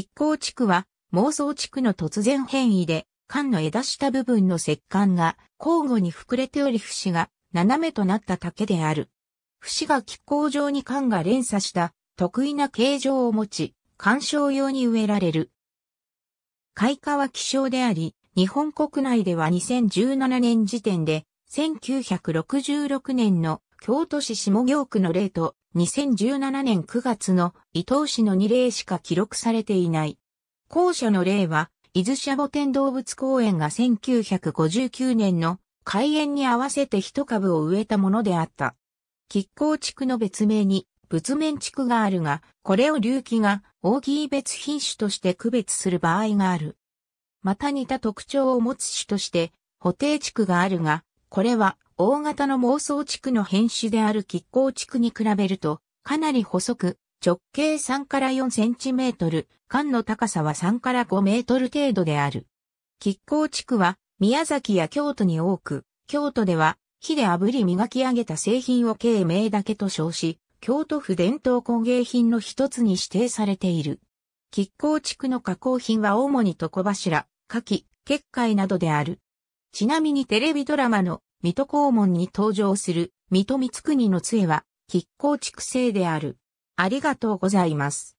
亀甲地区は、妄想地区の突然変異で、缶の枝下部分の石管が交互に膨れており節が斜めとなった竹である。節が亀甲上に管が連鎖した得意な形状を持ち、観賞用に植えられる。開花は希少であり、日本国内では2017年時点で、1966年の京都市下京区の例と2017年9月の伊東市の2例しか記録されていない。後者の例は、伊豆シャボテン動物公園が1959年の開園に合わせて一株を植えたものであった。吉光地区の別名に仏面地区があるが、これを隆起が大きい別品種として区別する場合がある。また似た特徴を持つ種として、補定地区があるが、これは大型の妄想地区の変種である亀甲地区に比べると、かなり細く、直径3から4センチメートル、間の高さは3から5メートル程度である。亀甲地区は宮崎や京都に多く、京都では火で炙り磨き上げた製品を経名だけと称し、京都府伝統工芸品の一つに指定されている。亀甲地区の加工品は主に床柱、牡蠣、結界などである。ちなみにテレビドラマの水戸黄門に登場する水戸光国の杖は、亀甲畜生である。ありがとうございます。